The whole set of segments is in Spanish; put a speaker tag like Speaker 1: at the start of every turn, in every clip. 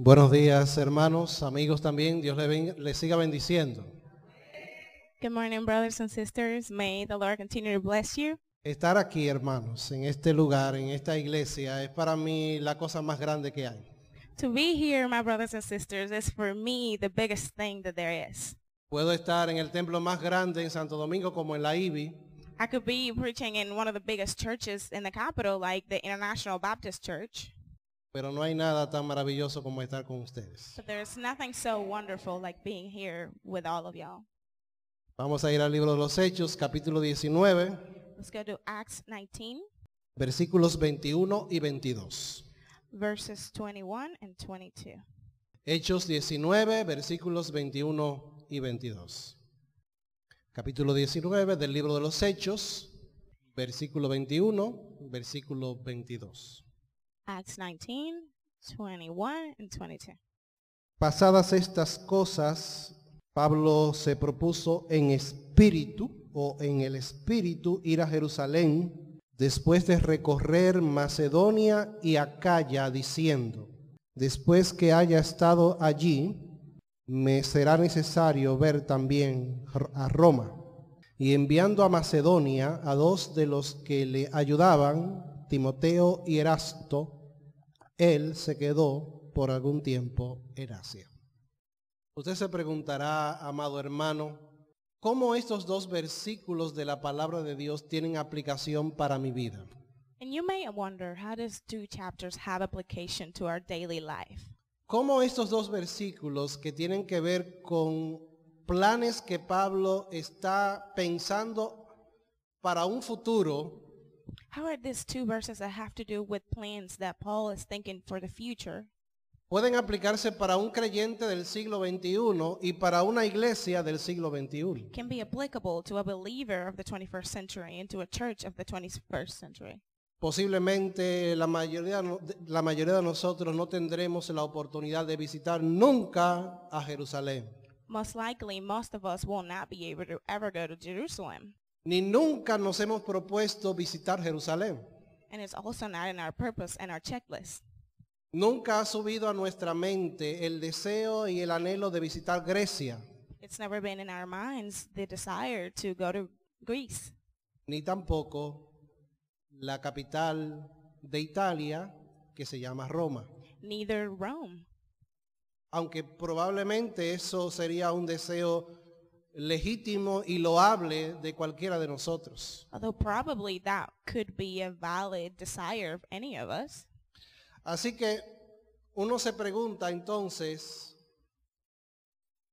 Speaker 1: Buenos días, hermanos, amigos también. Dios les le siga bendiciendo.
Speaker 2: Good morning, brothers and sisters. May the Lord continue to bless you.
Speaker 1: Estar aquí, hermanos, en este lugar, en esta iglesia, es para mí la cosa más grande que hay.
Speaker 2: To be here, my brothers and sisters, is for me the biggest thing that there is.
Speaker 1: Puedo estar en el templo más grande en Santo Domingo como en la IBI.
Speaker 2: I could be preaching in one of the biggest churches in the capital, like the International Baptist Church.
Speaker 1: Pero no hay nada tan maravilloso como estar con ustedes. Vamos a ir al libro de los Hechos, capítulo 19. Versículos 21 y 22.
Speaker 2: verses 21 and 22.
Speaker 1: Hechos 19, versículos 21 y 22. Capítulo 19 del libro de los Hechos, versículo 21, versículo 22.
Speaker 2: Acts 19, 21 y 22.
Speaker 1: Pasadas estas cosas, Pablo se propuso en espíritu o en el espíritu ir a Jerusalén después de recorrer Macedonia y Acaya diciendo, después que haya estado allí, me será necesario ver también a Roma. Y enviando a Macedonia a dos de los que le ayudaban, Timoteo y Erasto, él se quedó por algún tiempo en Asia. Usted se preguntará, amado hermano, ¿cómo estos dos versículos de la palabra de Dios tienen aplicación para mi vida? ¿Cómo estos dos versículos que tienen que ver con planes que Pablo está pensando para un futuro
Speaker 2: How are these two verses that have to do with plans that Paul is thinking for the future?
Speaker 1: Pueden aplicarse para un creyente del siglo XXI y para una iglesia del siglo XXI.
Speaker 2: Can be applicable to a believer of the 21st century and to a church of the 21st
Speaker 1: century. Posiblemente la mayoría, la mayoría de nosotros no tendremos la oportunidad de visitar nunca a Jerusalén.
Speaker 2: Most likely, most of us will not be able to ever go to Jerusalem.
Speaker 1: Ni nunca nos hemos propuesto visitar Jerusalén. Nunca ha subido a nuestra mente el deseo y el anhelo de visitar Grecia. Ni tampoco la capital de Italia que se llama Roma. Aunque probablemente eso sería un deseo legítimo y loable de cualquiera de nosotros.
Speaker 2: Although probably that
Speaker 1: could be a valid desire of any of us. Así que uno se pregunta entonces,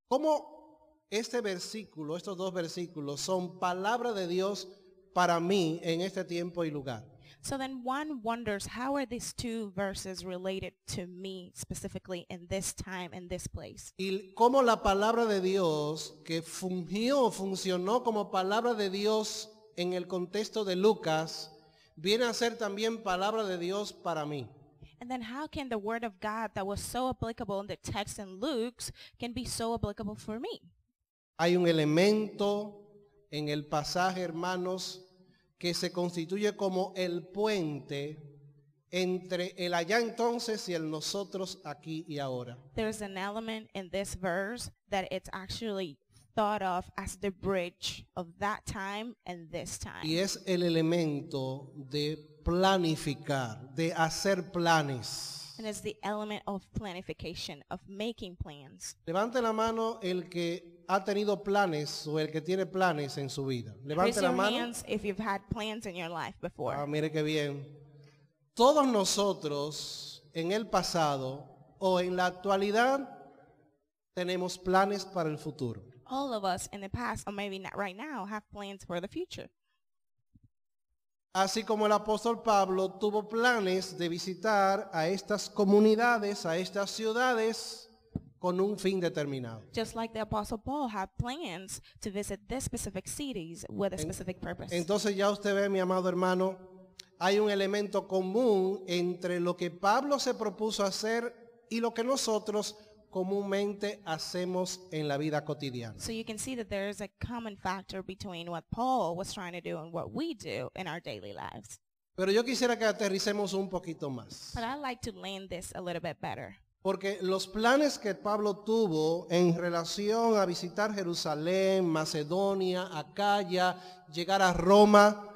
Speaker 1: ¿cómo este versículo, estos dos versículos, son palabra de Dios para mí en este tiempo y lugar?
Speaker 2: So then one wonders, how are these two verses related to me specifically in this time, in this place?
Speaker 1: Y cómo la palabra de Dios, que fungió, funcionó como palabra de Dios en el contexto de Lucas, viene a ser también palabra de Dios para mí.
Speaker 2: And then how can the word of God that was so applicable in the text in Luke's can be so applicable for me?
Speaker 1: Hay un elemento en el pasaje, hermanos, que se constituye como el puente entre el allá entonces y el nosotros aquí y ahora.
Speaker 2: There's an element in this verse that it's actually thought of as the bridge of that time and this time. Y
Speaker 1: es el elemento de planificar, de hacer planes.
Speaker 2: And it's the element of planification, of making plans.
Speaker 1: Levante la mano el que ha tenido planes o el que tiene planes en su vida. Levante la mano. mire qué bien. Todos nosotros en el pasado o en la actualidad tenemos planes para el futuro.
Speaker 2: All of us in the past, maybe not right now, have plans for the
Speaker 1: future. Así como el apóstol Pablo tuvo planes de visitar a estas comunidades, a estas ciudades, con un fin determinado.
Speaker 2: Just like the apostle Paul had plans to visit this specific cities with a specific purpose.
Speaker 1: Entonces ya usted ve, mi amado hermano, hay un elemento común entre lo que Pablo se propuso hacer y lo que nosotros comúnmente hacemos en la vida cotidiana.
Speaker 2: So you can see that there is a common factor between what Paul was trying to do and what we do in our daily lives.
Speaker 1: Pero yo quisiera que aterricemos un poquito más.
Speaker 2: But I like to land this a little bit better.
Speaker 1: Porque los planes que Pablo tuvo en relación a visitar Jerusalén, Macedonia, Acaya, llegar a Roma,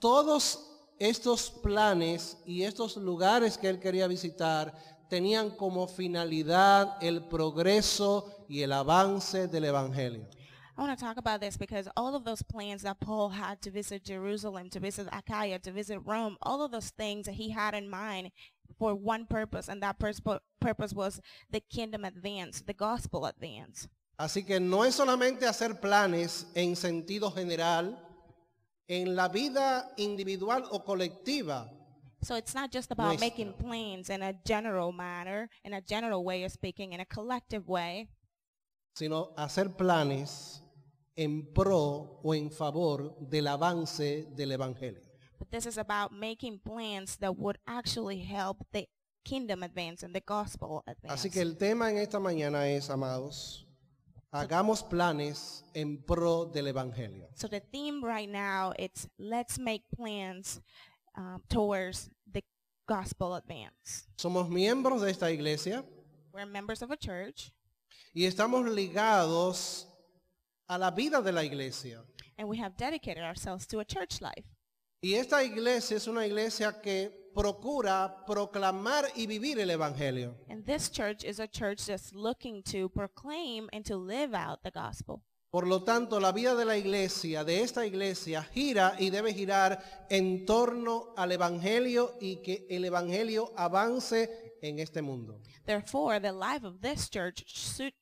Speaker 1: todos estos planes y estos lugares que él quería visitar tenían como finalidad el progreso y el avance del Evangelio. I
Speaker 2: want to talk about this because all of those plans that Paul had to visit Jerusalem, to visit Achaia, to visit Rome, all of those things that he had in mind for one purpose, and that pers purpose was the kingdom advance, the gospel advance.
Speaker 1: Así que no es solamente hacer planes en sentido general, en la vida individual o colectiva.
Speaker 2: So it's not just about nuestra. making plans in a general manner, in a general way of speaking, in a collective way.
Speaker 1: Sino hacer planes en pro o en favor del avance del evangelio.
Speaker 2: But this is about making plans that would actually help the kingdom advance and the gospel
Speaker 1: advance. Así que el tema en esta mañana es, amados, hagamos planes en pro del evangelio.
Speaker 2: So the theme right now it's let's make plans um, towards the gospel advance.
Speaker 1: Somos miembros de esta iglesia.
Speaker 2: We're members of a church.
Speaker 1: Y estamos ligados a la vida de la iglesia.
Speaker 2: And we have dedicated ourselves to a church life.
Speaker 1: Y esta iglesia es una iglesia que procura proclamar y vivir el evangelio. Por lo tanto, la vida de la iglesia, de esta iglesia, gira y debe girar en torno al evangelio y que el evangelio avance en este mundo.
Speaker 2: Therefore, the life of this church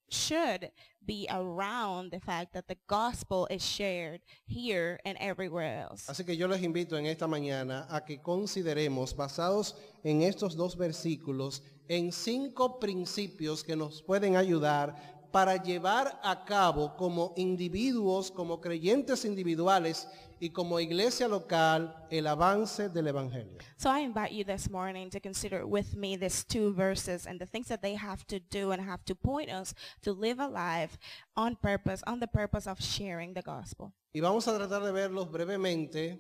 Speaker 2: should be around the fact that the gospel is shared here and everywhere else.
Speaker 1: Así que yo les invito en esta mañana a que consideremos, basados en estos dos versículos, en cinco principios que nos pueden ayudar para llevar a cabo como individuos, como creyentes individuales y como iglesia local el avance del evangelio.
Speaker 2: So I invite you this morning to consider with me these two verses and the things that they have to do and have to point us to live a life on purpose, on the purpose of sharing the gospel.
Speaker 1: Y vamos a tratar de verlos brevemente,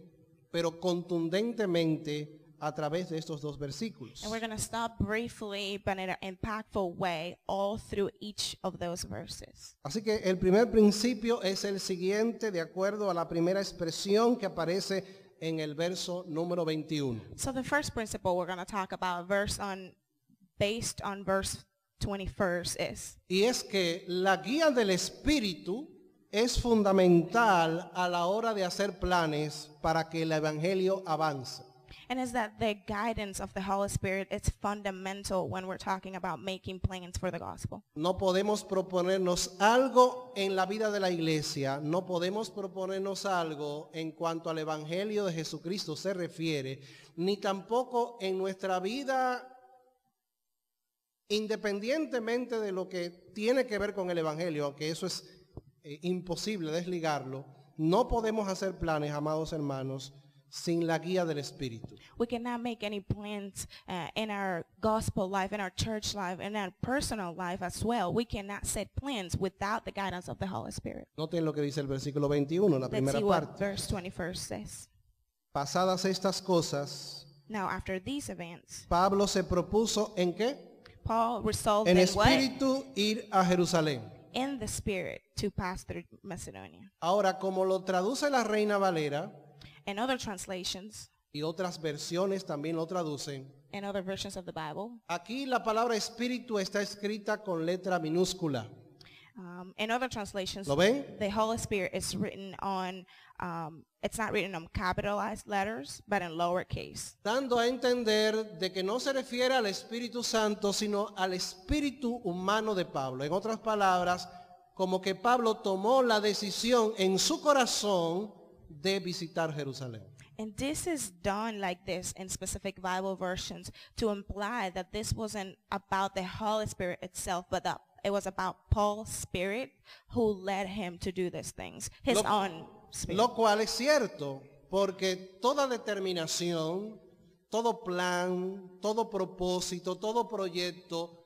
Speaker 1: pero contundentemente a través de estos dos versículos. Así que el primer principio es el siguiente, de acuerdo a la primera expresión que aparece en el verso número 21.
Speaker 2: So the first principle we're going to talk about, based on verse 21
Speaker 1: Y es que la guía del Espíritu es fundamental a la hora de hacer planes para que el Evangelio avance
Speaker 2: and is that guidance of the Holy fundamental when we're talking about making plans for the gospel.
Speaker 1: No podemos proponernos algo en la vida de la iglesia, no podemos proponernos algo en cuanto al evangelio de Jesucristo se refiere, ni tampoco en nuestra vida independientemente de lo que tiene que ver con el evangelio, aunque eso es eh, imposible desligarlo, no podemos hacer planes, amados hermanos, sin la guía del Espíritu.
Speaker 2: We cannot make any plans uh, in our gospel life, in our church life, in our personal life as well. We cannot set plans without the guidance of the Holy Spirit.
Speaker 1: Noten lo que dice el versículo 21, la Let's primera see what parte.
Speaker 2: verse 21 says.
Speaker 1: Pasadas estas cosas,
Speaker 2: Now after these events,
Speaker 1: Pablo se propuso en qué? Paul
Speaker 2: resolved En espíritu
Speaker 1: ir a Jerusalén.
Speaker 2: In the Spirit to pass through Macedonia.
Speaker 1: Ahora, como lo traduce la Reina Valera, y otras versiones también lo traducen.
Speaker 2: other versions of the Bible.
Speaker 1: Aquí la palabra espíritu está escrita con letra minúscula.
Speaker 2: Um, in other translations, ¿Lo ven? Holy Spirit is written on, um, it's not written on capitalized letters, but in
Speaker 1: Dando a entender de que no se refiere al Espíritu Santo, sino al espíritu humano de Pablo. En otras palabras, como que Pablo tomó la decisión en su corazón de visitar Jerusalén.
Speaker 2: And this is done like this in specific Bible versions to imply that this wasn't about the Holy Spirit itself, but that it was about Paul's spirit who led him to do these things,
Speaker 1: his lo, own spirit. Lo cual es cierto, porque toda determinación, todo plan, todo propósito, todo proyecto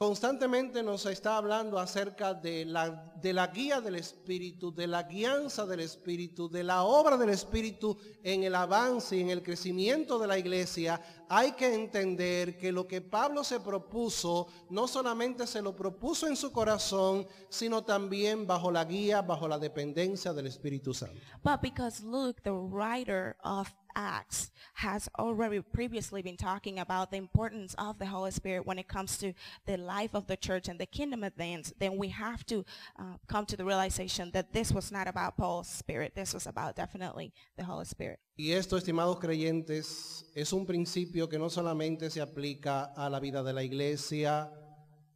Speaker 1: Constantemente nos está hablando acerca de la, de la guía del Espíritu, de la guianza del Espíritu, de la obra del Espíritu en el avance y en el crecimiento de la iglesia. Hay que entender que lo que Pablo se propuso, no solamente se lo propuso en su corazón, sino también bajo la guía, bajo la dependencia del Espíritu Santo.
Speaker 2: Acts has already previously been talking about the importance of the Holy Spirit when it comes to the life of the church and the kingdom advance, then we have to uh, come to the realization that this was not about Paul's spirit. This was about definitely the Holy Spirit.
Speaker 1: Y esto, estimados creyentes, es un principio que no solamente se aplica a la vida de la iglesia,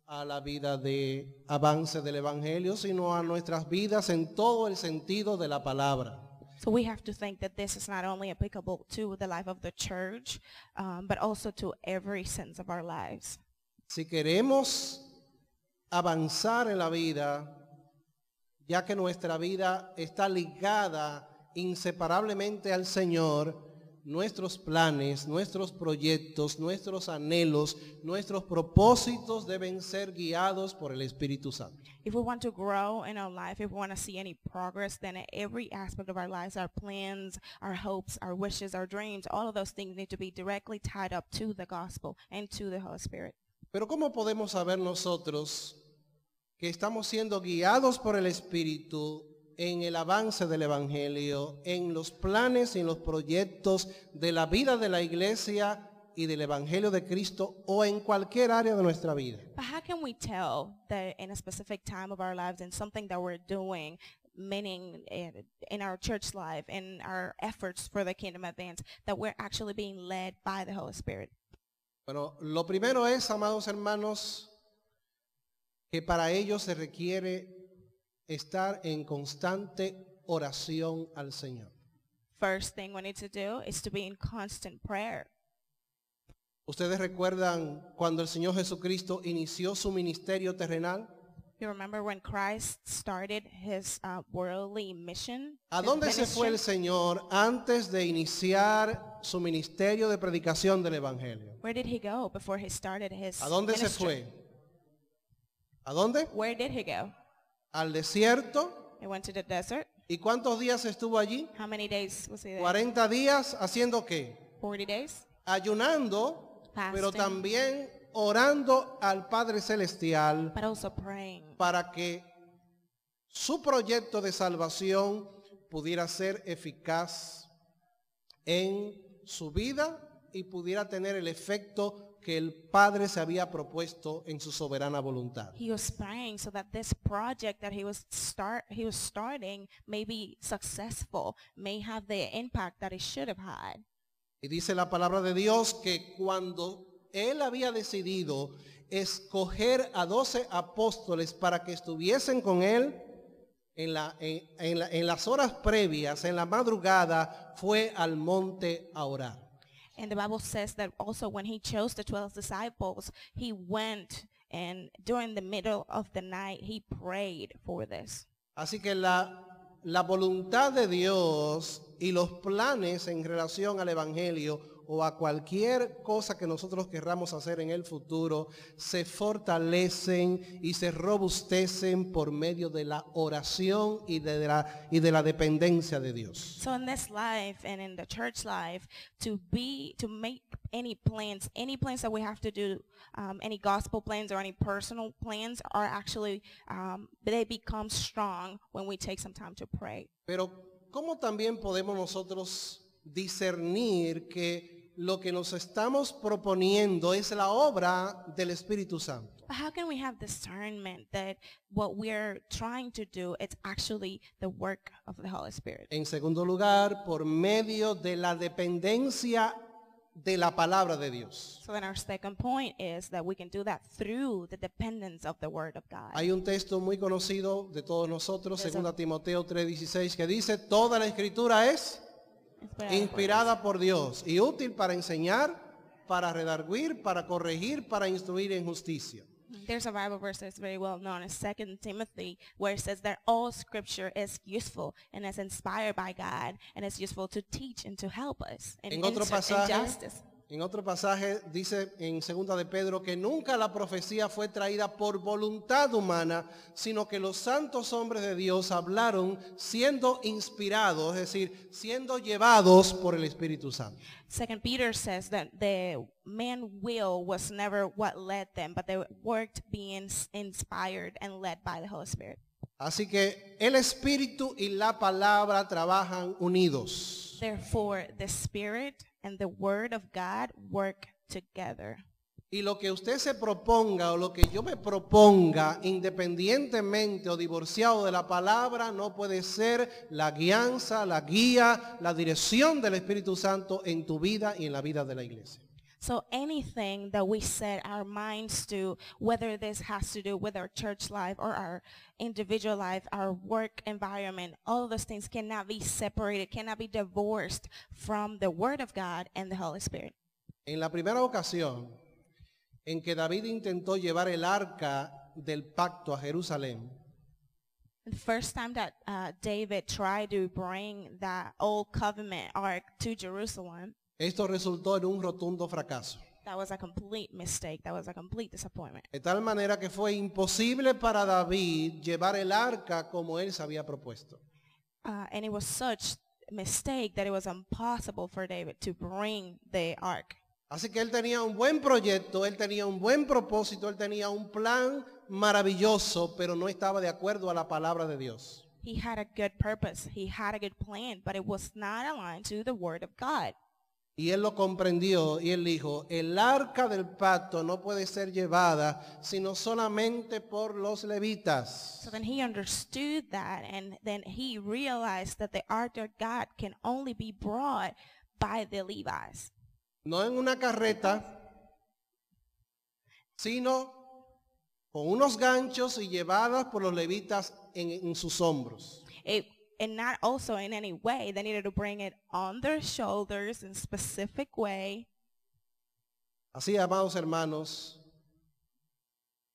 Speaker 1: a la vida de avance del Evangelio, sino a nuestras vidas en todo el sentido de la palabra.
Speaker 2: So we have to think that this is not only applicable to the life of the church, um, but also to every sense of our lives.
Speaker 1: Si queremos avanzar en la vida, ya que nuestra vida está ligada inseparablemente al Señor, nuestros planes, nuestros proyectos, nuestros anhelos, nuestros propósitos deben ser guiados por el Espíritu Santo.
Speaker 2: If we want to grow in our life, if we want to see any progress, then every aspect of our lives, our plans, our hopes, our wishes, our dreams, all of those things need to be directly tied up to the gospel and to the Holy Spirit.
Speaker 1: Pero ¿cómo podemos saber nosotros que estamos siendo guiados por el Espíritu en el avance del Evangelio, en los planes y los proyectos de la vida de la iglesia y del Evangelio de Cristo o en cualquier área de nuestra vida.
Speaker 2: But how can we tell that in a specific time of our lives and something that we're doing, meaning in our church life, in our efforts for the kingdom advance, that we're actually being led by the Holy
Speaker 1: Spirit? Bueno, lo primero es, amados hermanos, que para ellos se requiere estar en constante oración al Señor.
Speaker 2: First thing we need to do is to be in constant prayer.
Speaker 1: ¿Ustedes recuerdan cuando el Señor Jesucristo inició su ministerio terrenal?
Speaker 2: ¿A dónde se fue el
Speaker 1: Señor antes de iniciar su ministerio de predicación del evangelio?
Speaker 2: ¿A dónde se fue?
Speaker 1: ¿A dónde? Where did he go? al desierto. ¿Y cuántos días estuvo allí? 40 días haciendo qué? Ayunando, pero también orando al Padre Celestial para que su proyecto de salvación pudiera ser eficaz en su vida y pudiera tener el efecto que el Padre se había propuesto en su soberana voluntad. Y dice la palabra de Dios que cuando él había decidido escoger a doce apóstoles para que estuviesen con él en, la, en, en las horas previas, en la madrugada, fue al monte a orar.
Speaker 2: And the Bible says that also when he chose the 12 disciples, he went and during the middle of the night, he prayed for this.
Speaker 1: Así que la, la voluntad de Dios y los planes en relación al Evangelio o a cualquier cosa que nosotros querramos hacer en el futuro, se fortalecen y se robustecen por medio de la oración y de la, y de la dependencia de Dios. So
Speaker 2: in this life and in the church life, to be, to make any plans, any plans that we have to do, um, any gospel plans or any personal plans are actually, um, they become strong when we take some time to pray.
Speaker 1: Pero, ¿cómo también podemos nosotros discernir que lo que nos estamos proponiendo es la obra del Espíritu Santo.
Speaker 2: But how can we have discernment that what we're trying to do is actually the work of the Holy Spirit?
Speaker 1: En segundo lugar, por medio de la dependencia de la palabra de Dios.
Speaker 2: So then our second point is that we can do that through the dependence of the word of God.
Speaker 1: Hay un texto muy conocido de todos nosotros, según segunda Timoteo 3:16, que dice, toda la escritura es Inspirada, por, Dios. y útil para enseñar, para redarguir, para corregir, para instruir en justicia.
Speaker 2: There's a Bible verse that's very well known, it's 2 Timothy, where it says that all scripture is useful and is inspired by God and is useful to teach and to help us in, en otro pasaje, in justice.
Speaker 1: En otro pasaje dice en segunda de Pedro que nunca la profecía fue traída por voluntad humana, sino que los santos hombres de Dios hablaron siendo inspirados, es decir, siendo llevados por el Espíritu Santo.
Speaker 2: Second Peter says that the man will was never what led them, but they being inspired and led by the Holy Spirit.
Speaker 1: Así que el espíritu y la palabra trabajan unidos.
Speaker 2: Therefore, the
Speaker 1: spirit and the word of God work together. Y lo que usted se proponga o lo que yo me proponga, independientemente o divorciado de la palabra, no puede ser la guianza, la guía, la dirección del Espíritu Santo en tu vida y en la vida de la iglesia.
Speaker 2: So anything that we set our minds to, whether this has to do with our church life or our individual life, our work environment, all those things cannot be separated, cannot be divorced from the Word of God and the Holy Spirit.
Speaker 1: En la primera ocasión en que David intentó llevar el arca del pacto a Jerusalén, The first
Speaker 2: time that uh, David tried to bring that old covenant ark to Jerusalem,
Speaker 1: Esto resultó en un rotundo fracaso. De tal manera que fue imposible para David llevar el arca como él se había propuesto. David Así que él tenía un buen proyecto, él tenía un buen propósito, él tenía un plan maravilloso, pero no estaba de acuerdo a la palabra de Dios. plan, y él lo comprendió y él dijo, el arca del pacto no puede ser llevada sino solamente por los levitas.
Speaker 2: then he understood that and then he realized that the ark of God can only be brought by the Levites.
Speaker 1: No en una carreta, sino con unos ganchos y llevadas por los levitas en, sus hombros.
Speaker 2: and not also in any way. They needed to bring it on their shoulders in specific way.
Speaker 1: Así, amados hermanos,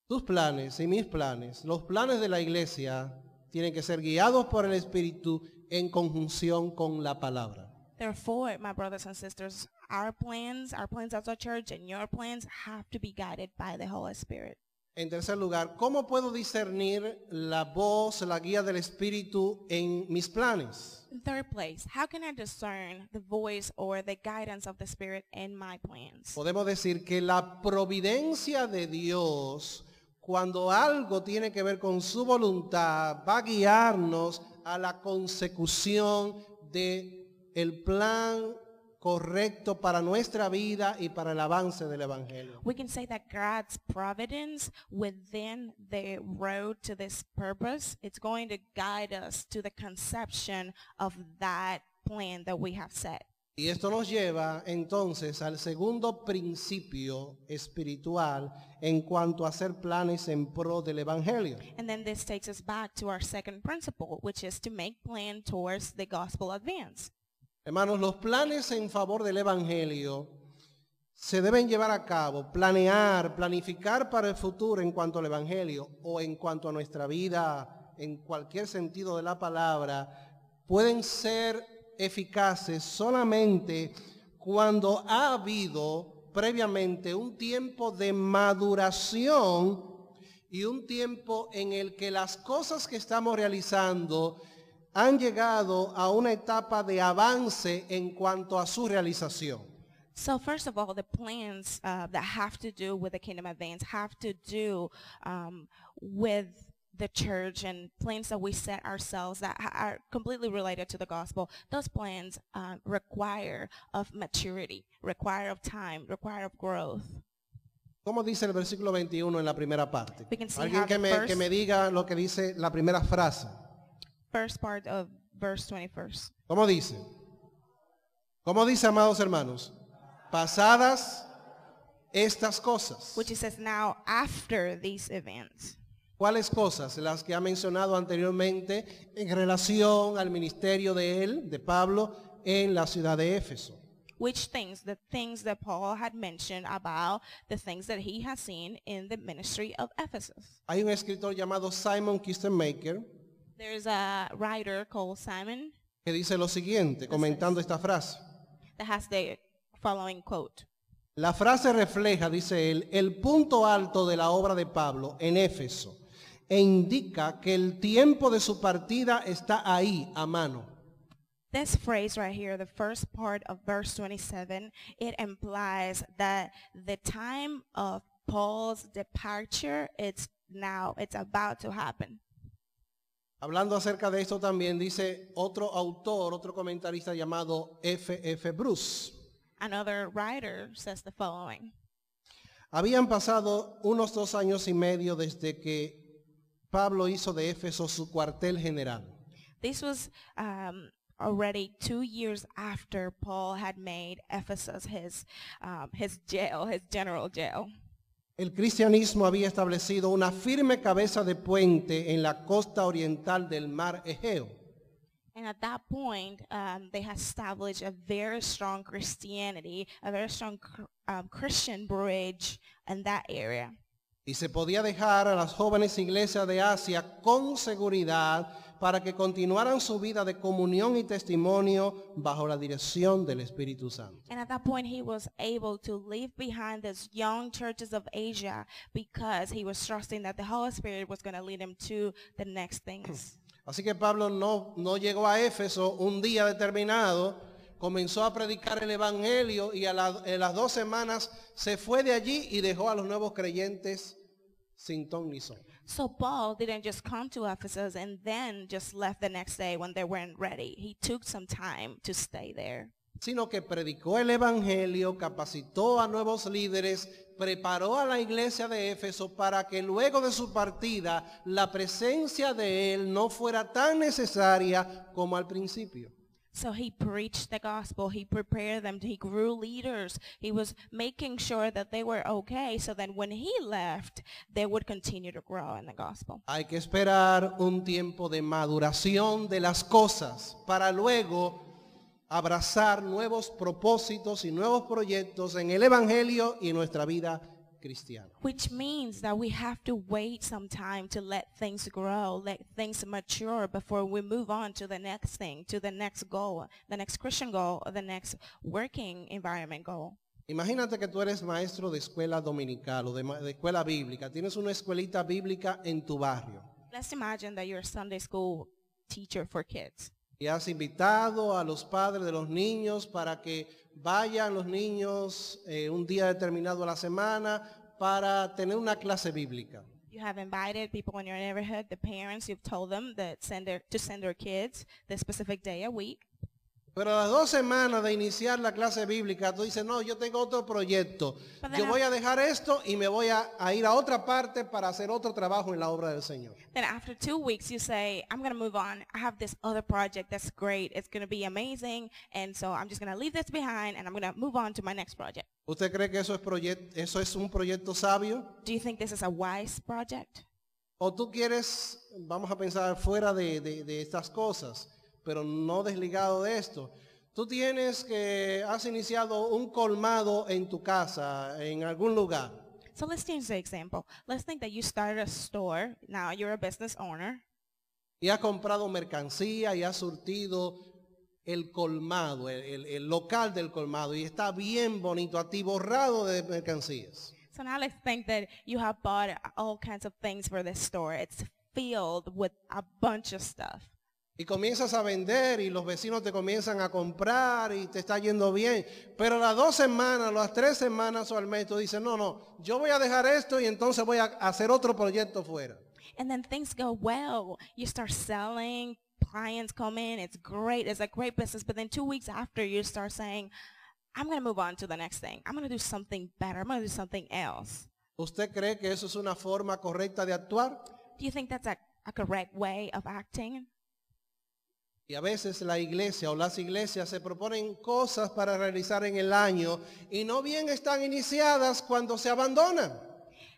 Speaker 1: tus planes y mis planes, los planes de la iglesia tienen que ser guiados por el Espíritu en conjunción con la palabra.
Speaker 2: Therefore, my brothers and sisters, our plans, our plans as a church and your plans have to be guided by the
Speaker 1: Holy Spirit. En tercer lugar, ¿cómo puedo discernir la voz, la guía del Espíritu en mis planes?
Speaker 2: En third place, ¿cómo puedo discernir discern voz o or the guidance of the mis planes?
Speaker 1: Podemos decir que la providencia de Dios, cuando algo tiene que ver con su voluntad, va a guiarnos a la consecución de el plan correcto para nuestra vida y para el avance del evangelio.
Speaker 2: We can say that God's providence within the road to this purpose, it's going to guide us to the conception of that plan that we have set.
Speaker 1: Y esto nos lleva entonces al segundo principio espiritual en cuanto a hacer planes en pro del evangelio.
Speaker 2: And then this takes us back to our second principle, which is to make plan towards the gospel advance.
Speaker 1: Hermanos, los planes en favor del Evangelio se deben llevar a cabo, planear, planificar para el futuro en cuanto al Evangelio o en cuanto a nuestra vida, en cualquier sentido de la palabra, pueden ser eficaces solamente cuando ha habido previamente un tiempo de maduración y un tiempo en el que las cosas que estamos realizando han llegado a una etapa de avance en cuanto a su realización.
Speaker 2: So first of all, the plans uh, that have to do with the kingdom advance have to do um, with the church and plans that we set ourselves that are completely related to the gospel. Those plans uh, require
Speaker 1: of maturity, require of time, require of growth. ¿Cómo dice el versículo 21 en la primera parte? Alguien que me, que me diga lo que dice la primera frase.
Speaker 2: first part of verse 21st.
Speaker 1: ¿Cómo dice? ¿Cómo dice, amados hermanos? Pasadas estas cosas. Which it says now after these events. ¿Cuáles cosas? Las que ha mencionado anteriormente en relación al ministerio de él, de Pablo, en la ciudad de Éfeso.
Speaker 2: Which things? The things that Paul had mentioned about the things that he has seen in the ministry of Ephesus.
Speaker 1: Hay un escritor llamado Simon Kistenmaker
Speaker 2: there's a writer called Simon
Speaker 1: que dice lo siguiente, comentando esta frase.
Speaker 2: that has the following quote.
Speaker 1: La frase refleja, dice él, el punto alto de la obra de Pablo en Éfeso e indica que el tiempo de su partida está ahí a mano.
Speaker 2: This phrase right here, the first part of verse 27, it implies that the time of Paul's departure, it's now, it's about to happen.
Speaker 1: Hablando acerca de esto también dice otro autor, otro comentarista llamado F.F. F. Bruce.
Speaker 2: Another writer says the following.
Speaker 1: Habían pasado unos dos años y medio desde que Pablo hizo de Éfeso su cuartel general.
Speaker 2: This was um, already two years after Paul had made Ephesus his, um, his jail, his general jail
Speaker 1: el cristianismo había establecido una firme cabeza de puente en la costa oriental del mar Egeo.
Speaker 2: And at that point, um, they had established a very strong Christianity, a very strong um, Christian bridge in that area.
Speaker 1: Y se podía dejar a las jóvenes iglesias de Asia con seguridad para que continuaran su vida de comunión y testimonio bajo la dirección del Espíritu Santo. Así que Pablo no, llegó a Éfeso un día determinado comenzó a predicar el evangelio y a, las dos semanas se fue de allí y dejó a los nuevos creyentes sin ni son.
Speaker 2: So Paul didn't just come to Ephesus and then just left the next day when they weren't ready. He took some
Speaker 1: Sino que predicó el evangelio, capacitó a nuevos líderes, preparó a la iglesia de Éfeso para que luego de su partida la presencia de él no fuera tan necesaria como al principio.
Speaker 2: So he preached the gospel. He prepared them. He grew leaders. He was making sure that they were okay so that when he left, they would continue to grow in the gospel.
Speaker 1: Hay que esperar un tiempo de maduración de las cosas para luego abrazar nuevos propósitos y nuevos proyectos en el evangelio y nuestra vida cristiano.
Speaker 2: Which means that we have to wait some time to let things grow, let things mature before we move on to the next thing, to the next goal, the next Christian goal, the next working environment goal.
Speaker 1: Imagínate que tú eres maestro de escuela dominical o de, escuela bíblica. Tienes una escuelita bíblica en tu barrio.
Speaker 2: Let's imagine that you're a Sunday school teacher for kids.
Speaker 1: Y has invitado a los padres de los niños para que vayan los niños eh, un día determinado a la semana para tener una clase bíblica.
Speaker 2: You have invited people in your neighborhood, the parents, you've told them that send their, to send their kids this specific day a week.
Speaker 1: Pero a las dos semanas de iniciar la clase bíblica, tú dices, no, yo tengo otro proyecto. Yo voy a dejar esto y me voy a, a, ir a otra parte para hacer otro trabajo en la obra del Señor.
Speaker 2: Then after two weeks, you say, I'm going to move on. I have this other project that's great. It's going to be amazing. And so I'm just going to leave this behind and I'm going to move on to my next project.
Speaker 1: ¿Usted cree que eso es, proyecto, eso es un proyecto sabio? Do you think this is a wise project? ¿O tú quieres, vamos a pensar fuera de, de, de estas cosas? pero no desligado de esto. Tú tienes que has iniciado un colmado en tu casa, en algún lugar.
Speaker 2: So let's change the example. Let's think that you started a store. Now you're a business owner.
Speaker 1: Y has comprado mercancía y has surtido el colmado, el, el, el local del colmado. Y está bien bonito, atiborrado de mercancías. So now let's think that you
Speaker 2: have bought all kinds of things for this store. It's filled with a bunch of stuff.
Speaker 1: Y comienzas a vender y los vecinos te comienzan a comprar y te está yendo bien. Pero las dos semanas, las tres semanas o al mes, tú dices, no, no, yo voy a dejar esto y entonces voy a hacer otro proyecto fuera.
Speaker 2: And then things go well. You start selling, clients come in, it's great, it's a great business. But then two weeks after, you start saying, I'm going to move on to the next thing. I'm going to do something better. I'm going to do something else.
Speaker 1: ¿Usted cree que eso es una forma correcta de actuar?
Speaker 2: Do you think that's a correct way of acting?
Speaker 1: Y a veces la iglesia o las iglesias se proponen cosas para realizar en el año y no bien están iniciadas cuando se abandonan.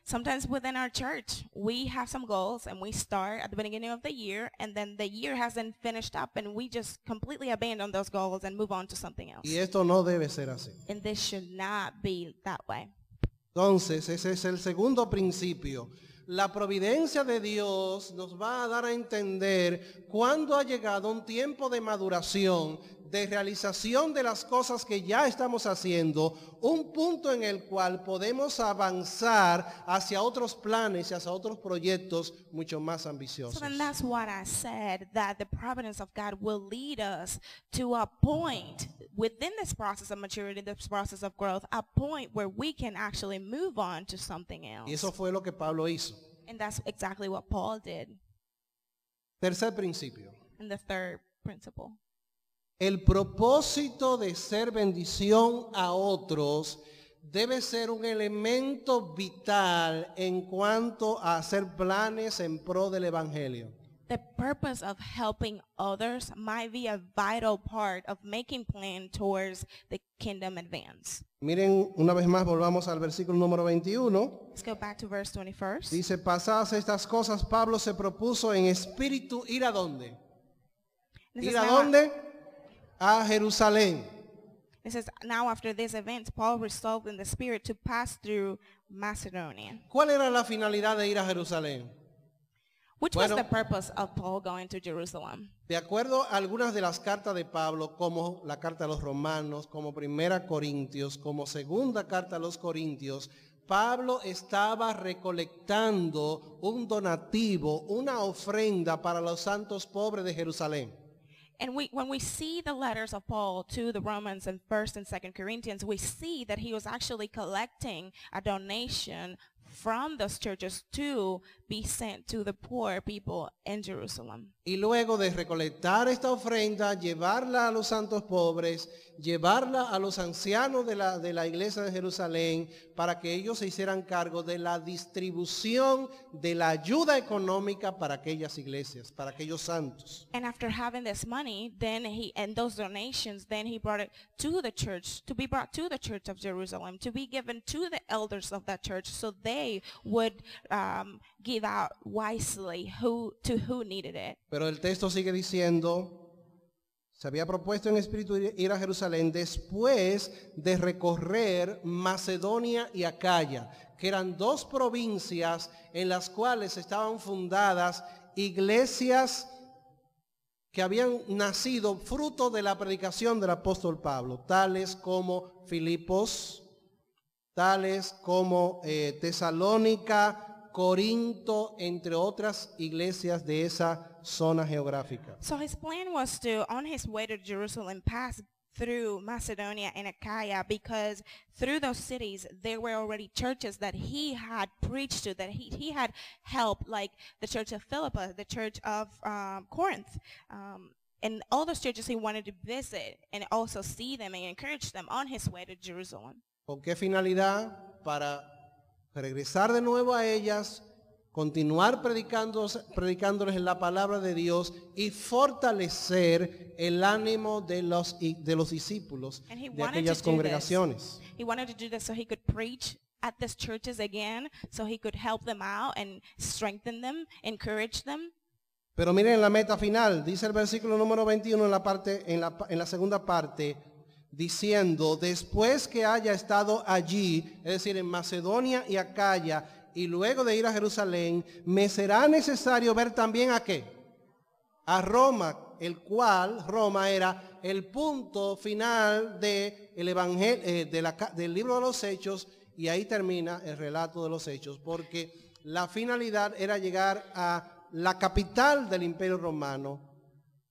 Speaker 1: Sometimes
Speaker 2: within our church, we have some goals and we start at the beginning of the year and then the year hasn't finished up and we just completely abandon those goals and move on to something else. Y
Speaker 1: esto no debe ser así.
Speaker 2: And this should not be that way.
Speaker 1: Entonces, ese es el segundo principio. La providencia de Dios nos va a dar a entender cuándo ha llegado un tiempo de maduración, de realización de las cosas que ya estamos haciendo, un punto en el cual podemos avanzar hacia otros planes y hacia otros proyectos mucho más ambiciosos.
Speaker 2: will to a point within this process of maturity, this process of growth, a point where we can actually move on to something else. eso
Speaker 1: fue lo que Pablo hizo.
Speaker 2: And that's exactly what Paul did.
Speaker 1: Tercer principio.
Speaker 2: And the third principle.
Speaker 1: El propósito de ser bendición a otros debe ser un elemento vital en cuanto a hacer planes en pro del Evangelio.
Speaker 2: the purpose of helping others might be a vital part of making plan towards the kingdom advance.
Speaker 1: Miren, una vez más volvamos al versículo número 21.
Speaker 2: Let's go back to verse
Speaker 1: 21. Dice, pasadas estas cosas, Pablo se propuso en espíritu ir a dónde?
Speaker 2: Ir a dónde?
Speaker 1: A Jerusalén. It says,
Speaker 2: now after this event, Paul resolved in the spirit to pass through Macedonia.
Speaker 1: ¿Cuál era la finalidad de ir a Jerusalén? Which bueno, was the
Speaker 2: purpose of Paul going to Jerusalem?
Speaker 1: De acuerdo a algunas de las cartas de Pablo, como la carta a los romanos, como primera Corintios, como segunda carta a los Corintios, Pablo estaba recolectando un donativo, una ofrenda para los santos pobres de Jerusalén.
Speaker 2: And we, when we see the letters of Paul to the Romans and 1st and 2nd Corinthians, we see that he was actually collecting a donation from those churches to be sent to the poor people in Jerusalem.
Speaker 1: Y luego de recolectar esta ofrenda, llevarla a los santos pobres, llevarla a los ancianos de la, de la iglesia de Jerusalén, para que ellos se hicieran cargo de la distribución de la ayuda económica para aquellas iglesias, para aquellos santos.
Speaker 2: And after having this money, then he and those donations, then he brought it to the church, to be brought to the church of Jerusalem, to be given to the elders of that church, so they would um, give out wisely who, to who needed it.
Speaker 1: Pero el texto sigue diciendo, se había propuesto en espíritu ir a Jerusalén después de recorrer Macedonia y Acaya, que eran dos provincias en las cuales estaban fundadas iglesias que habían nacido fruto de la predicación del apóstol Pablo, tales como Filipos, tales como eh, Tesalónica, Corinto, entre otras iglesias de esa zona geográfica.
Speaker 2: So his plan was to, on his way to Jerusalem, pass through Macedonia and Achaia because through those cities there were already churches that he had preached to, that he, he had helped, like the church of Philippa, the church of um, Corinth. Um, and all those churches he wanted to visit and also see them and encourage them on his way to Jerusalem.
Speaker 1: ¿Con qué finalidad? Para regresar de nuevo a ellas, continuar predicándoles la palabra de Dios y fortalecer el ánimo de los, discípulos de aquellas congregaciones. Pero miren la meta final, dice el versículo número 21 en la segunda parte, diciendo, después que haya estado allí, es decir, en Macedonia y Acaya, y luego de ir a Jerusalén, me será necesario ver también a qué? A Roma, el cual Roma era el punto final de el evangelio, eh, de la, del libro de los Hechos, y ahí termina el relato de los Hechos, porque la finalidad era llegar a la capital del imperio romano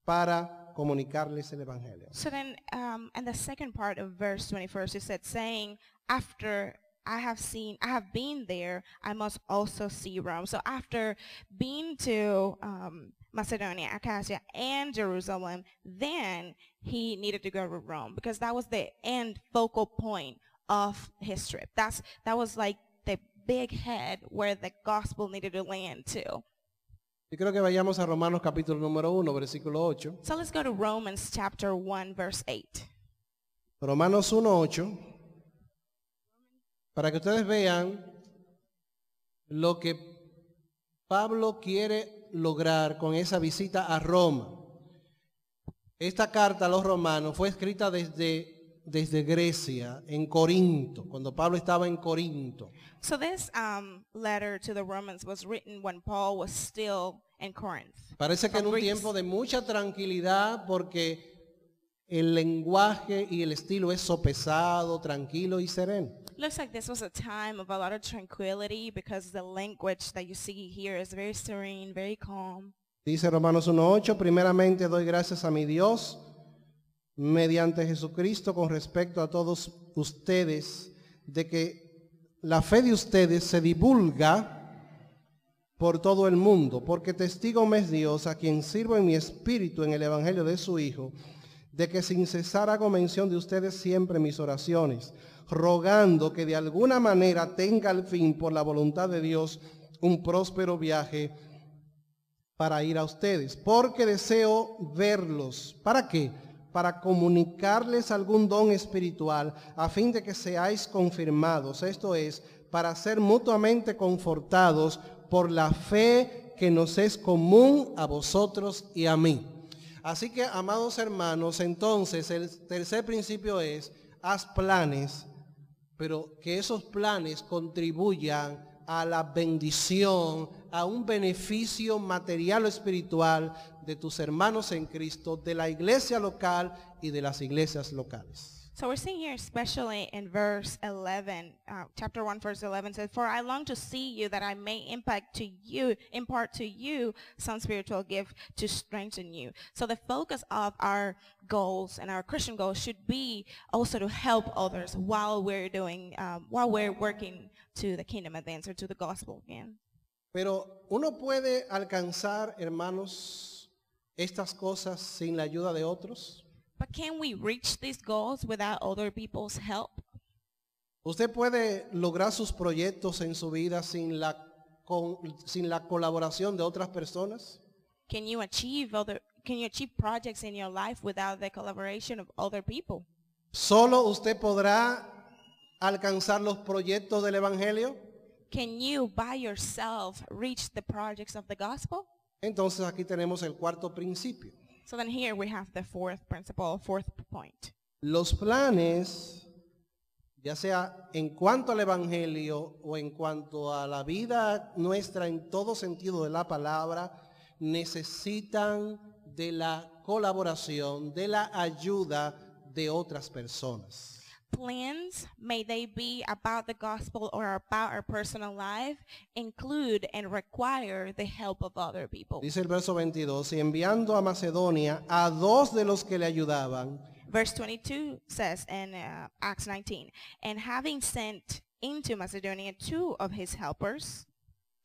Speaker 1: para comunicarles el evangelio.
Speaker 2: So then, um, and the second part of verse 21, it said, saying, after I have seen, I have been there, I must also see Rome. So after being to um, Macedonia, Acacia, and Jerusalem, then he needed to go to Rome because that was the end focal point of his trip. That's, that was like the big head where the gospel needed to land to.
Speaker 1: Yo creo que vayamos a Romanos capítulo número 1, versículo 8.
Speaker 2: So let's go to Romans chapter 1 verse 8.
Speaker 1: Romanos 1, 8. Para que ustedes vean lo que Pablo quiere lograr con esa visita a Roma. Esta carta a los romanos fue escrita desde desde Grecia en Corinto, cuando Pablo estaba en Corinto.
Speaker 2: So this um, letter to the Romans was written when Paul was still in Corinth.
Speaker 1: Parece que en un tiempo de mucha tranquilidad porque el lenguaje y el estilo es sopesado, tranquilo y sereno.
Speaker 2: Looks like this was a time of a lot of tranquility because the language that you see here is very serene, very calm.
Speaker 1: Dice Romanos 1:8, primeramente doy gracias a mi Dios mediante Jesucristo con respecto a todos ustedes, de que la fe de ustedes se divulga por todo el mundo, porque testigo me es Dios, a quien sirvo en mi espíritu en el Evangelio de su Hijo, de que sin cesar hago mención de ustedes siempre mis oraciones, rogando que de alguna manera tenga al fin, por la voluntad de Dios, un próspero viaje para ir a ustedes, porque deseo verlos. ¿Para qué? para comunicarles algún don espiritual a fin de que seáis confirmados, esto es, para ser mutuamente confortados por la fe que nos es común a vosotros y a mí. Así que, amados hermanos, entonces el tercer principio es, haz planes, pero que esos planes contribuyan a la bendición, a un beneficio material o espiritual de tus hermanos en Cristo, de la iglesia local y de las iglesias locales.
Speaker 2: So we're seeing here especially in verse 11, uh, chapter 1 verse 11 says, For I long to see you that I may impact to you, impart to you some spiritual gift to strengthen you. So the focus of our goals and our Christian goals should be also to help others while we're doing, um, while we're working to the kingdom the answer to the gospel again.
Speaker 1: Pero uno puede alcanzar, hermanos, estas cosas sin la ayuda de otros?
Speaker 2: But can we reach these goals without other people's
Speaker 1: help? Usted puede lograr sus proyectos en su vida sin la con, sin la colaboración de otras personas?
Speaker 2: Can you achieve other can you achieve projects in your life without the collaboration of other people?
Speaker 1: Solo usted podrá alcanzar los proyectos del evangelio? Can you
Speaker 2: by yourself reach the projects of the gospel?
Speaker 1: Entonces aquí tenemos el cuarto principio. Los planes, ya sea en cuanto al Evangelio o en cuanto a la vida nuestra en todo sentido de la palabra, necesitan de la colaboración, de la ayuda de otras personas
Speaker 2: plans, may they be about the gospel or about our personal life, include and require the help of other people.
Speaker 1: Dice el verso 22, y enviando a Macedonia a dos de los que le ayudaban.
Speaker 2: Verse 22 says in uh, Acts 19, and having sent into Macedonia two of his helpers.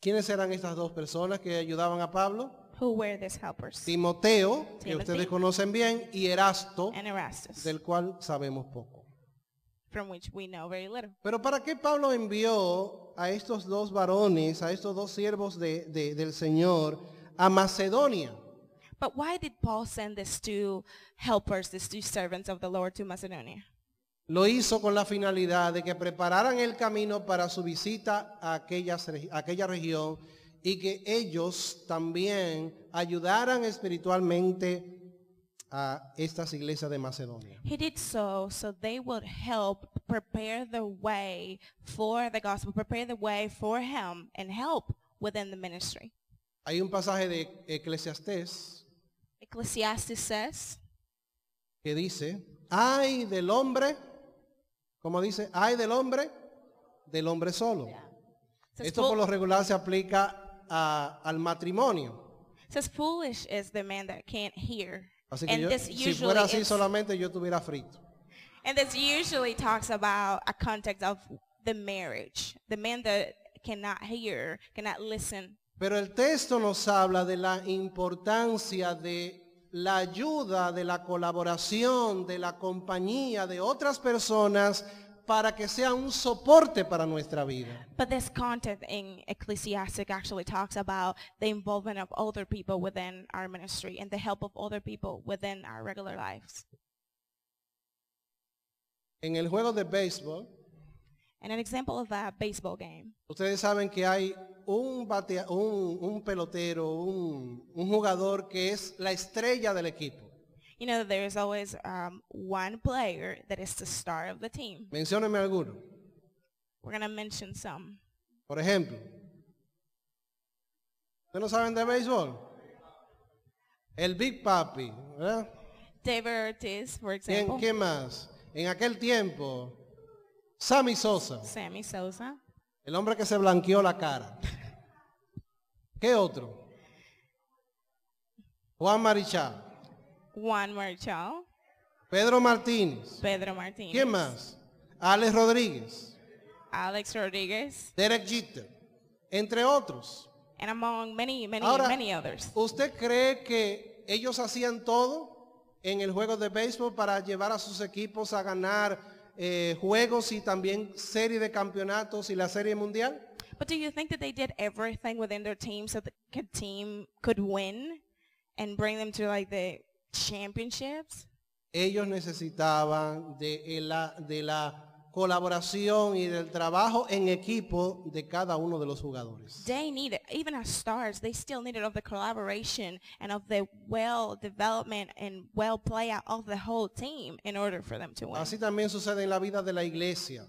Speaker 1: ¿Quiénes eran estas dos personas que ayudaban a Pablo?
Speaker 2: Who were these helpers?
Speaker 1: Timoteo, Timothy, que ustedes conocen bien, y Erasto, del cual sabemos poco. Pero ¿para qué Pablo envió a estos dos varones, a estos dos siervos del Señor, a Macedonia?
Speaker 2: why did Paul send these two helpers, these two servants of the Lord to Macedonia?
Speaker 1: Lo hizo con la finalidad de que prepararan el camino para su visita a, a aquella región y que ellos también ayudaran espiritualmente a estas iglesias de Macedonia.
Speaker 2: He did so so they would help prepare the way for the gospel, prepare the way for him and help within the ministry.
Speaker 1: Hay un pasaje de Eclesiastés
Speaker 2: Ecclesiastes says
Speaker 1: que dice, "Ay del hombre, como dice, ay del hombre, del hombre solo." Yeah. Says, Esto por lo regular se aplica a, al matrimonio.
Speaker 2: Says foolish is the man that can't hear. Así que yo, this si usually fuera así
Speaker 1: solamente yo estuviera frito.
Speaker 2: And this usually talks about a context of the marriage, the man that cannot hear, cannot listen.
Speaker 1: Pero el texto nos habla de la importancia de la ayuda, de la colaboración, de la compañía de otras personas para que sea un soporte para nuestra vida.
Speaker 2: But this content in Ecclesiastic actually talks about the involvement of other people within our ministry and the help of other people within our regular lives.
Speaker 1: En el juego de béisbol,
Speaker 2: an example of a baseball game.
Speaker 1: Ustedes saben que hay un, batea, un, un pelotero, un, un jugador que es la estrella del equipo
Speaker 2: you know, there's always um, one player that is the star of the team.
Speaker 1: alguno.
Speaker 2: We're going to mention some.
Speaker 1: Por ejemplo, ¿ustedes no saben de béisbol? El Big Papi,
Speaker 2: David Ortiz, por ejemplo. ¿Quién
Speaker 1: más? En aquel tiempo, Sammy Sosa.
Speaker 2: Sammy Sosa.
Speaker 1: El hombre que se blanqueó la cara. ¿Qué otro? Juan Marichal.
Speaker 2: Juan Marchal.
Speaker 1: Pedro Martínez.
Speaker 2: Pedro Martínez. ¿Quién
Speaker 1: más? Alex Rodríguez.
Speaker 2: Alex Rodríguez.
Speaker 1: Derek Jeter. Entre otros.
Speaker 2: And among many, many, Ahora, many
Speaker 1: others. ¿Usted cree que ellos hacían todo en el juego de béisbol para llevar a sus equipos a ganar eh, juegos y también serie de campeonatos y la serie mundial?
Speaker 2: But do you think that they did everything within their team so that the team could win and bring them to like the
Speaker 1: championships. Ellos necesitaban de la, de la colaboración y del trabajo en equipo de cada uno de los jugadores.
Speaker 2: They needed, even as stars, they still needed of the collaboration and of the well development and
Speaker 1: well play out of the
Speaker 2: whole team in
Speaker 1: order for them to win. Así también sucede en la vida de la iglesia.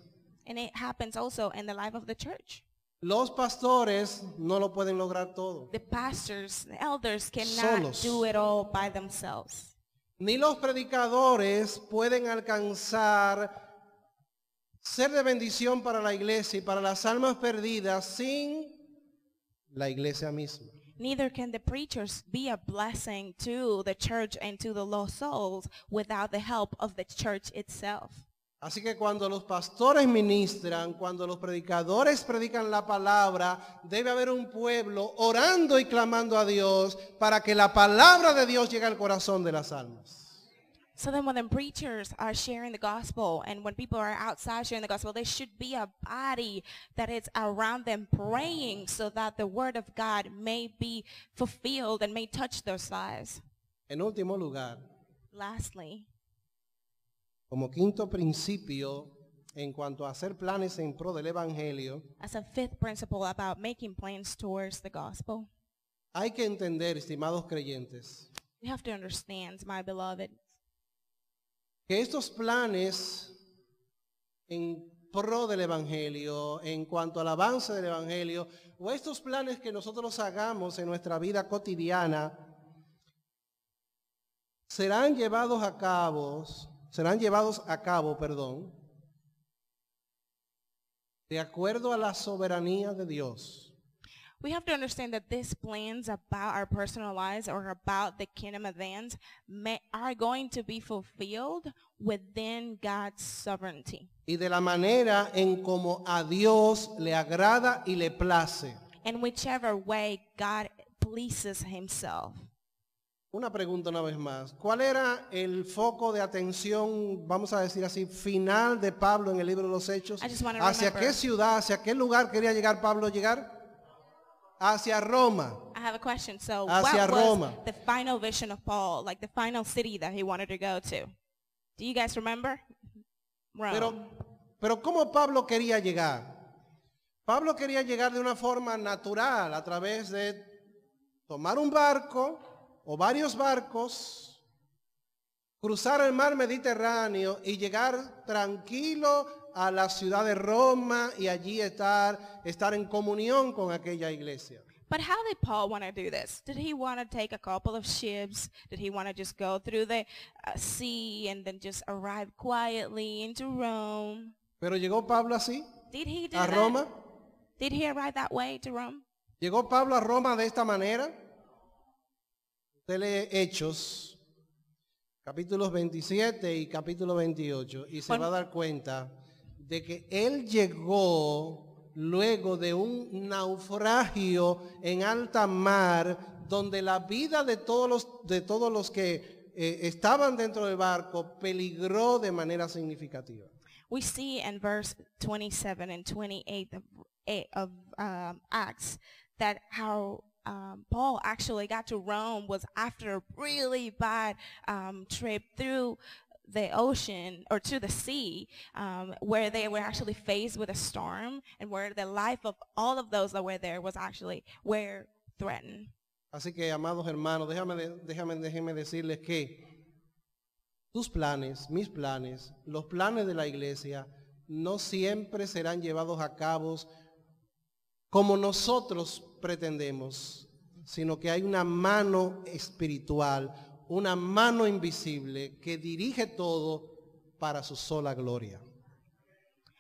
Speaker 2: And it happens also in the life of the church.
Speaker 1: Los pastores no lo pueden lograr todo. The
Speaker 2: pastors, elders cannot Solos. do it all by
Speaker 1: themselves. Ni los predicadores pueden alcanzar ser de bendición para la iglesia y para las almas perdidas sin la iglesia misma.
Speaker 2: Neither can the preachers be a blessing to the church and to the lost souls without the help of the church itself.
Speaker 1: Así que cuando los pastores ministran, cuando los predicadores predican la palabra, debe haber un pueblo orando y clamando a Dios para que la palabra de Dios llegue al corazón de las almas.
Speaker 2: So then when the preachers are sharing the gospel and when people are outside sharing the gospel, there should be a body that is around them praying so that the word of God may be fulfilled and may touch their lives. En último lugar, lastly,
Speaker 1: como quinto principio en cuanto a hacer planes en pro del evangelio, hay que entender, estimados creyentes, que estos planes en pro del evangelio, en cuanto al avance del evangelio, o estos planes que nosotros hagamos en nuestra vida cotidiana, serán llevados a cabo serán llevados a cabo, perdón, de acuerdo a la soberanía de Dios.
Speaker 2: We have to understand that these plans about our personal lives or about the kingdom of may, are going to be fulfilled within God's sovereignty.
Speaker 1: Y de la manera en como a Dios le agrada y le place.
Speaker 2: In whichever way God pleases himself.
Speaker 1: Una pregunta una vez más. ¿Cuál era el foco de atención, vamos a decir así, final de Pablo en el libro de los Hechos? ¿Hacia qué ciudad, hacia qué lugar quería llegar Pablo llegar? Hacia Roma. I have a question. So, hacia Roma.
Speaker 2: the final vision of Paul, like the final city that he wanted to go to? Do you guys remember?
Speaker 1: pero ¿cómo Pablo quería llegar? Pablo quería llegar de una forma natural, a través de tomar un barco o varios barcos, cruzar el mar Mediterráneo y llegar tranquilo a la ciudad de Roma y allí estar, estar en comunión con aquella iglesia.
Speaker 2: But how did Paul want to do this? Did he want to take a couple of ships? Did he want to just go through the uh, sea and then just arrive quietly into Rome?
Speaker 1: Pero llegó Pablo así
Speaker 2: did he a Roma. Did he arrive that way to Rome?
Speaker 1: Llegó Pablo a Roma de esta manera usted Hechos, capítulos 27 y capítulo 28, y se va a dar cuenta de que él llegó luego de un naufragio en alta mar, donde la vida de todos los, de todos los que eh, estaban dentro del barco peligró de manera significativa. We
Speaker 2: see in verse 27 and 28 of, eh, um, Acts that how um, Paul actually got to Rome was after a really bad um, trip through the ocean or to the sea um, where they were actually faced with a storm and where the life of all of those that were there was actually
Speaker 1: were threatened. Así que, amados hermanos, déjame, déjame, déjame decirles que tus planes, mis planes, los planes de la iglesia, no siempre serán llevados a cabo como nosotros pretendemos, sino que hay una mano espiritual, una mano invisible que dirige todo para su sola gloria.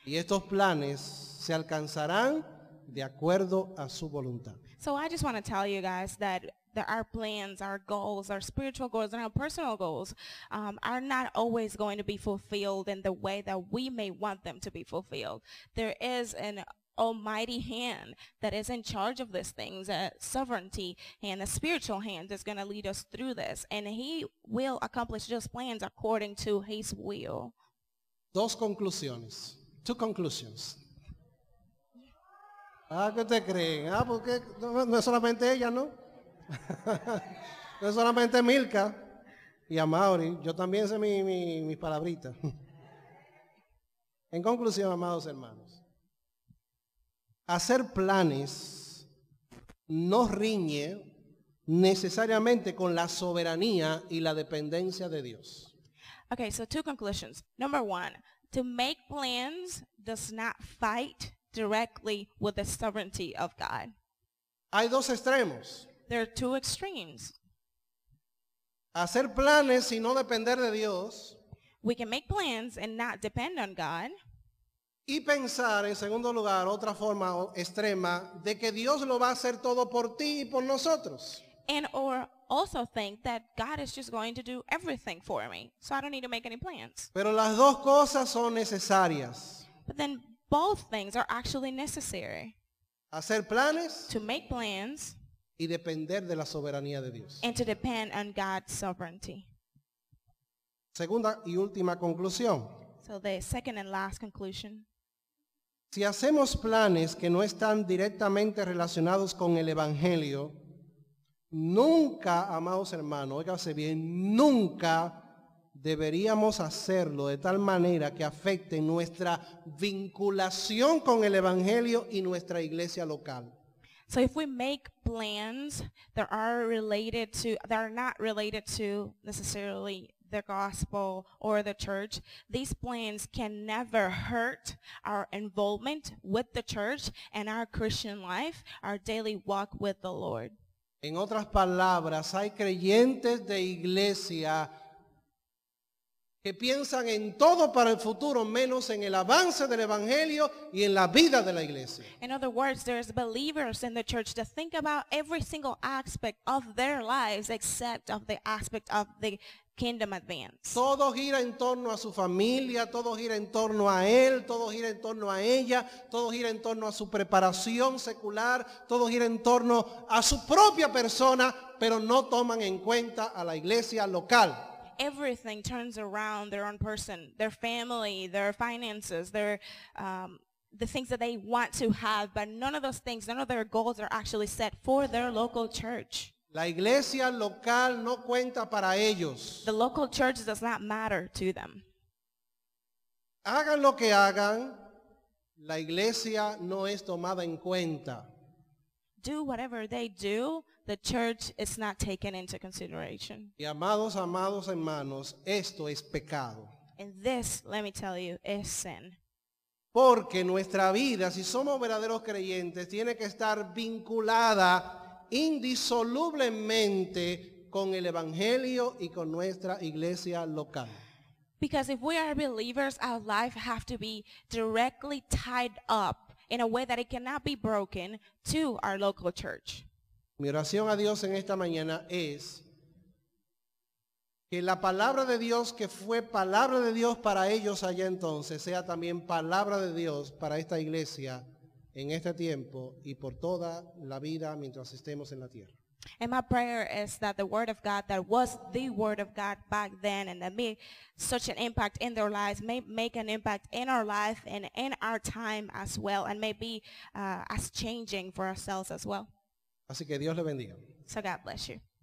Speaker 1: Y estos planes se alcanzarán de acuerdo a su voluntad.
Speaker 2: So I just want to tell you guys that that our plans, our goals, our spiritual goals, and our personal goals um, are not always going to be fulfilled in the way that we may want them to be fulfilled. There is an almighty hand that is in charge of these things, a sovereignty and a spiritual hand that's going to lead us through this. And he will accomplish those plans according to his will.
Speaker 1: Dos conclusiones. Two conclusions. Ah, ¿qué te creen? Ah, porque no, no es solamente ella, ¿no? no es solamente Milka y Amaury. Yo también sé mis mi, mi palabritas. en conclusión, amados hermanos, hacer planes no riñe necesariamente con la soberanía y la dependencia de Dios.
Speaker 2: Okay, so two conclusions. Number one, to make plans does not fight directly with the sovereignty of God.
Speaker 1: Hay dos extremos.
Speaker 2: There are two extremes.
Speaker 1: Hacer planes y no depender de Dios. We can make plans and not depend on God. Y pensar, en segundo lugar, otra forma extrema de que Dios lo va a hacer todo por ti y por nosotros.
Speaker 2: And or also think that God is just going to do everything for me, so I don't need to make any plans.
Speaker 1: Pero las dos cosas son necesarias.
Speaker 2: But then both things are actually necessary.
Speaker 1: Hacer planes to
Speaker 2: make plans
Speaker 1: y depender de la soberanía de Dios.
Speaker 2: And to depend on God's sovereignty.
Speaker 1: Segunda y última conclusión.
Speaker 2: So the second and last conclusion.
Speaker 1: Si hacemos planes que no están directamente relacionados con el Evangelio, nunca, amados hermanos, óigase bien, nunca deberíamos hacerlo de tal manera que afecte nuestra vinculación con el Evangelio y nuestra iglesia local. So if we
Speaker 2: make plans that are related to, that are not related to necessarily the gospel or the church. These plans can never hurt our involvement with the church and our Christian life, our daily
Speaker 1: walk with the Lord. En otras palabras, hay creyentes de iglesia que piensan en todo para el futuro menos en el avance del evangelio y en la vida de la iglesia.
Speaker 2: In other words, there's believers in the church that think about every single aspect of their lives except of the aspect of the kingdom advance.
Speaker 1: Todo gira en torno a su familia, todo gira en torno a él, todo gira en torno a ella, todo gira en torno a su preparación secular, todo gira en torno a su propia persona, pero no toman en cuenta a la iglesia local.
Speaker 2: everything turns around their own person, their family, their finances, their um, the things that they want to have, but none of those things, none of their goals are actually
Speaker 1: set for their local church. La iglesia local no cuenta para ellos. The local church does not matter to them. Hagan lo que hagan, la iglesia no es tomada en cuenta. Do
Speaker 2: whatever they do, the church is not taken into consideration.
Speaker 1: Y amados, amados hermanos, esto es pecado.
Speaker 2: And this, let me tell you, is sin.
Speaker 1: Porque nuestra vida, si somos verdaderos creyentes, tiene que estar vinculada indisolublemente con el Evangelio y con nuestra iglesia local.
Speaker 2: Because if we are believers, our life have to be directly tied up in a way that it cannot be broken to our local
Speaker 1: church. Mi oración a Dios en esta mañana es que la palabra de Dios que fue palabra de Dios para ellos allá entonces sea también palabra de Dios para esta iglesia en este tiempo y por toda la vida mientras estemos en la tierra.
Speaker 2: And my prayer is that the word of God that was the word of God back then and that made such an impact in their lives may make an impact in our life and in our time as well and may be uh, as changing for ourselves as well.
Speaker 1: Así que Dios le bendiga.
Speaker 2: So God bless you.